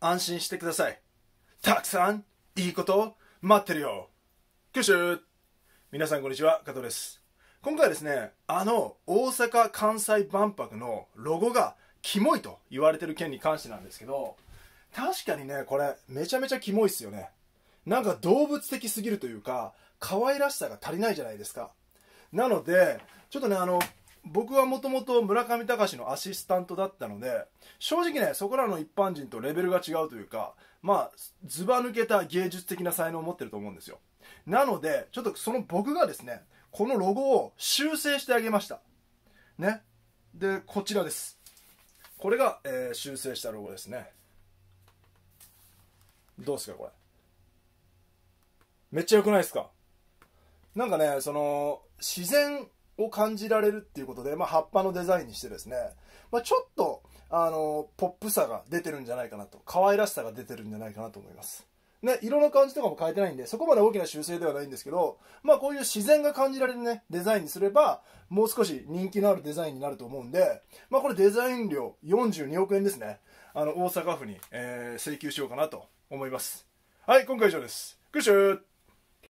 安心してください。たくさんいいこと待ってるよ。皆さんこんにちは、加藤です。今回ですね、あの大阪・関西万博のロゴがキモいと言われてる件に関してなんですけど、確かにね、これめちゃめちゃキモいっすよね。なんか動物的すぎるというか、可愛らしさが足りないじゃないですか。なので、ちょっとね、あの、僕はもともと村上隆のアシスタントだったので正直ねそこらの一般人とレベルが違うというかまあずば抜けた芸術的な才能を持ってると思うんですよなのでちょっとその僕がですねこのロゴを修正してあげましたねでこちらですこれが、えー、修正したロゴですねどうですかこれめっちゃ良くないですかなんかねその自然を感じられるっていうことで、まあ、葉っぱのデザインにしてですね、まあ、ちょっとあのポップさが出てるんじゃないかなと可愛らしさが出てるんじゃないかなと思います。ね、色の感じとかも変えてないんで、そこまで大きな修正ではないんですけど、まあこういう自然が感じられるね、デザインにすれば、もう少し人気のあるデザインになると思うんで、まあこれデザイン料42億円ですね。あの、大阪府に、えー、請求しようかなと思います。はい、今回以上です。グッシュー